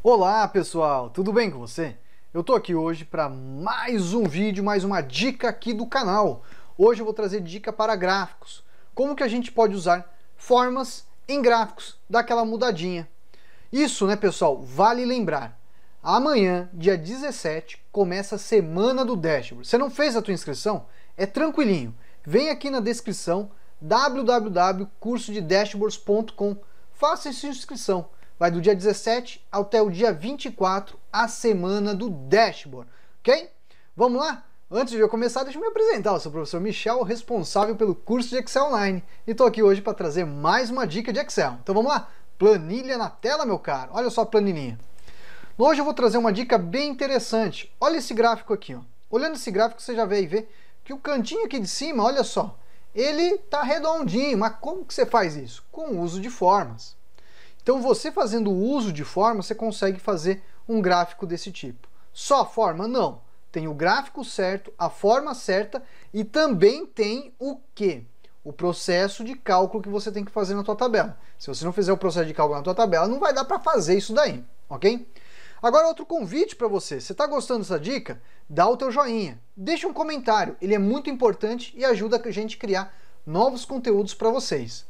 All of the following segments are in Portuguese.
Olá pessoal, tudo bem com você? Eu tô aqui hoje para mais um vídeo, mais uma dica aqui do canal. Hoje eu vou trazer dica para gráficos. Como que a gente pode usar formas em gráficos, daquela mudadinha. Isso, né pessoal, vale lembrar. Amanhã, dia 17, começa a semana do dashboard. Você não fez a tua inscrição? É tranquilinho. Vem aqui na descrição www.cursodedashboards.com. Faça sua inscrição vai do dia 17 até o dia 24, a semana do dashboard, ok? Vamos lá? Antes de eu começar, deixa eu me apresentar. Eu sou o professor Michel, responsável pelo curso de Excel Online, e estou aqui hoje para trazer mais uma dica de Excel. Então vamos lá? Planilha na tela, meu caro. Olha só a planilhinha. Hoje eu vou trazer uma dica bem interessante. Olha esse gráfico aqui. Ó. Olhando esse gráfico, você já vê e vê que o cantinho aqui de cima, olha só, ele tá redondinho. Mas como que você faz isso? Com o uso de formas. Então você fazendo uso de forma, você consegue fazer um gráfico desse tipo. Só forma? Não. Tem o gráfico certo, a forma certa e também tem o que? O processo de cálculo que você tem que fazer na tua tabela. Se você não fizer o processo de cálculo na tua tabela, não vai dar para fazer isso daí, ok? Agora outro convite para você. Você está gostando dessa dica? Dá o teu joinha, deixa um comentário. Ele é muito importante e ajuda a gente a criar novos conteúdos para vocês.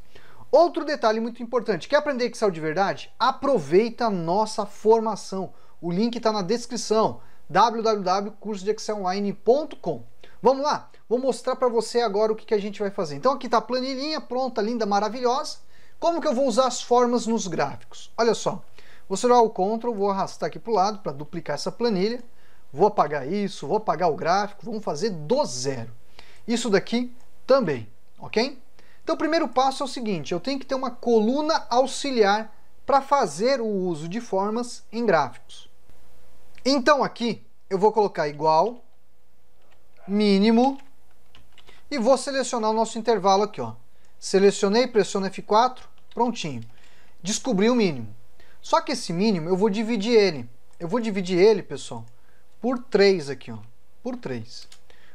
Outro detalhe muito importante, quer aprender Excel de verdade? Aproveita a nossa formação. O link está na descrição, www.cursodeexcelonline.com. Vamos lá? Vou mostrar para você agora o que, que a gente vai fazer. Então aqui está a planilhinha pronta, linda, maravilhosa. Como que eu vou usar as formas nos gráficos? Olha só, vou segurar o Ctrl, vou arrastar aqui para o lado para duplicar essa planilha. Vou apagar isso, vou apagar o gráfico, vamos fazer do zero. Isso daqui também, ok? Então, o primeiro passo é o seguinte: eu tenho que ter uma coluna auxiliar para fazer o uso de formas em gráficos. Então, aqui eu vou colocar igual, mínimo, e vou selecionar o nosso intervalo aqui. Ó. Selecionei, pressiono F4, prontinho. Descobri o mínimo. Só que esse mínimo eu vou dividir ele. Eu vou dividir ele, pessoal, por 3 aqui, ó. Por 3.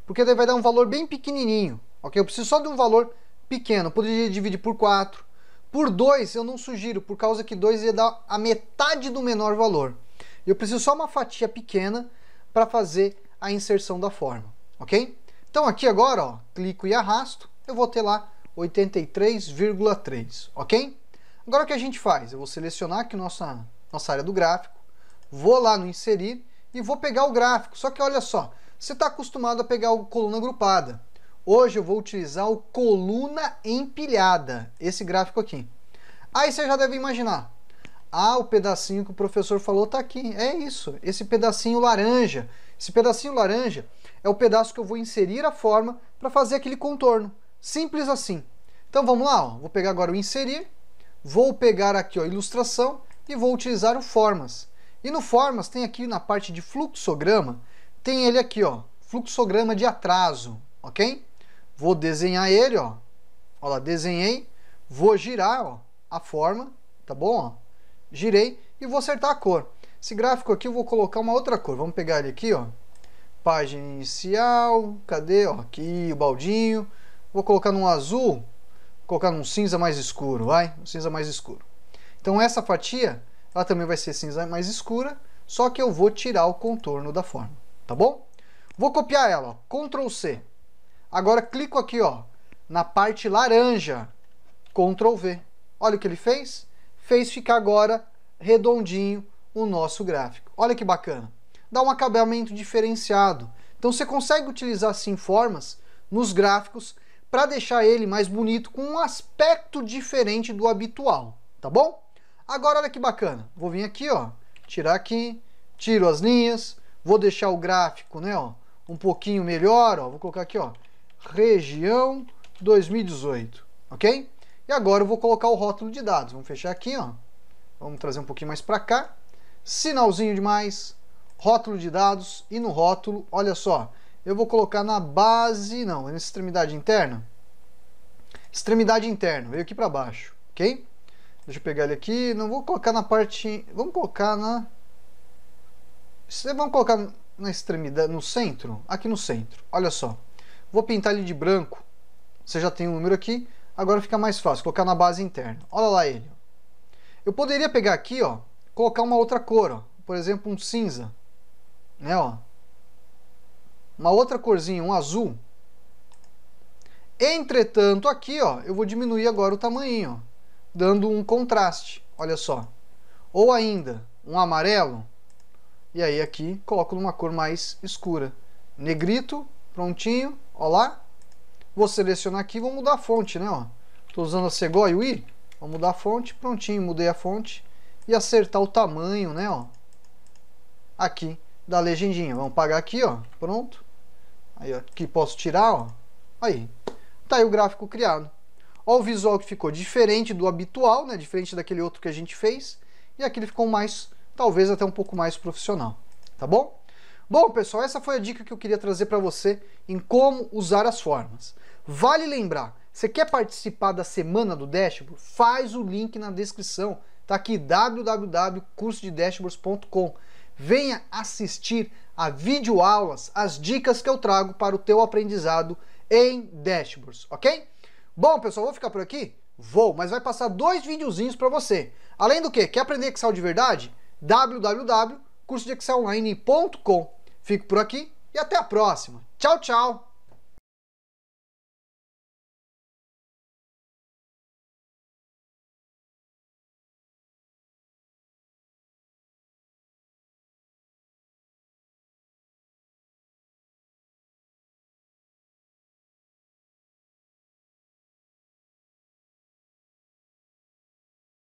Porque daí vai dar um valor bem pequenininho, ok? Eu preciso só de um valor pequeno, poderia dividir por 4. Por 2 eu não sugiro, por causa que 2 ia dar a metade do menor valor. Eu preciso só uma fatia pequena para fazer a inserção da forma, ok? Então aqui agora, ó, clico e arrasto, eu vou ter lá 83,3, ok? Agora o que a gente faz? Eu vou selecionar aqui nossa, nossa área do gráfico, vou lá no inserir e vou pegar o gráfico. Só que olha só, você está acostumado a pegar a coluna agrupada. Hoje eu vou utilizar o coluna empilhada, esse gráfico aqui. Aí você já deve imaginar. Ah, o pedacinho que o professor falou está aqui. É isso, esse pedacinho laranja. Esse pedacinho laranja é o pedaço que eu vou inserir a forma para fazer aquele contorno. Simples assim. Então vamos lá, ó. vou pegar agora o inserir, vou pegar aqui a ilustração e vou utilizar o formas. E no formas tem aqui na parte de fluxograma, tem ele aqui, ó, fluxograma de atraso, ok? Vou desenhar ele, ó. Olha, lá, desenhei. Vou girar, ó, a forma, tá bom? Ó? Girei e vou acertar a cor. Esse gráfico aqui eu vou colocar uma outra cor. Vamos pegar ele aqui, ó. Página inicial, cadê? Ó, aqui o baldinho. Vou colocar num azul, vou colocar num cinza mais escuro, vai? Um cinza mais escuro. Então essa fatia, ela também vai ser cinza mais escura, só que eu vou tirar o contorno da forma, tá bom? Vou copiar ela, ó, Ctrl C. Agora clico aqui, ó, na parte laranja, Ctrl V. Olha o que ele fez? Fez ficar agora redondinho o nosso gráfico. Olha que bacana. Dá um acabamento diferenciado. Então você consegue utilizar assim formas nos gráficos para deixar ele mais bonito com um aspecto diferente do habitual, tá bom? Agora olha que bacana. Vou vir aqui, ó, tirar aqui, tiro as linhas, vou deixar o gráfico, né, ó, um pouquinho melhor, ó, vou colocar aqui, ó, região 2018, ok? E agora eu vou colocar o rótulo de dados. Vamos fechar aqui, ó. Vamos trazer um pouquinho mais para cá. Sinalzinho demais. rótulo de dados e no rótulo, olha só, eu vou colocar na base, não, é na extremidade interna. Extremidade interna, veio aqui para baixo, ok? Deixa eu pegar ele aqui, não vou colocar na parte, vamos colocar na... Vamos colocar na extremidade, no centro? Aqui no centro, olha só. Vou pintar ele de branco. Você já tem o um número aqui. Agora fica mais fácil, colocar na base interna. Olha lá ele. Eu poderia pegar aqui, ó, colocar uma outra cor, ó. por exemplo, um cinza. Né, ó. Uma outra corzinha, um azul. Entretanto, aqui, ó, eu vou diminuir agora o tamanho, ó, dando um contraste. Olha só. Ou ainda, um amarelo. E aí aqui coloco numa cor mais escura. Negrito, prontinho. Ó lá. Vou selecionar aqui, vou mudar a fonte, né? Ó. usando a Segway. UI. Vou mudar a fonte, prontinho, mudei a fonte. E acertar o tamanho, né? Ó. Aqui, da legendinha. Vamos pagar aqui, ó. Pronto. Aí, ó. Aqui posso tirar, ó. Aí. Tá aí o gráfico criado. Ó o visual que ficou diferente do habitual, né? Diferente daquele outro que a gente fez. E aqui ele ficou mais, talvez até um pouco mais profissional. Tá bom? Bom, pessoal, essa foi a dica que eu queria trazer para você em como usar as formas. Vale lembrar, você quer participar da semana do dashboard? Faz o link na descrição. Tá aqui www.cursodedashboards.com. Venha assistir a videoaulas, as dicas que eu trago para o teu aprendizado em dashboards, ok? Bom, pessoal, vou ficar por aqui? Vou, mas vai passar dois videozinhos para você. Além do que, quer aprender Excel de verdade? www cursodeexceonline.com. Fico por aqui e até a próxima. Tchau, tchau!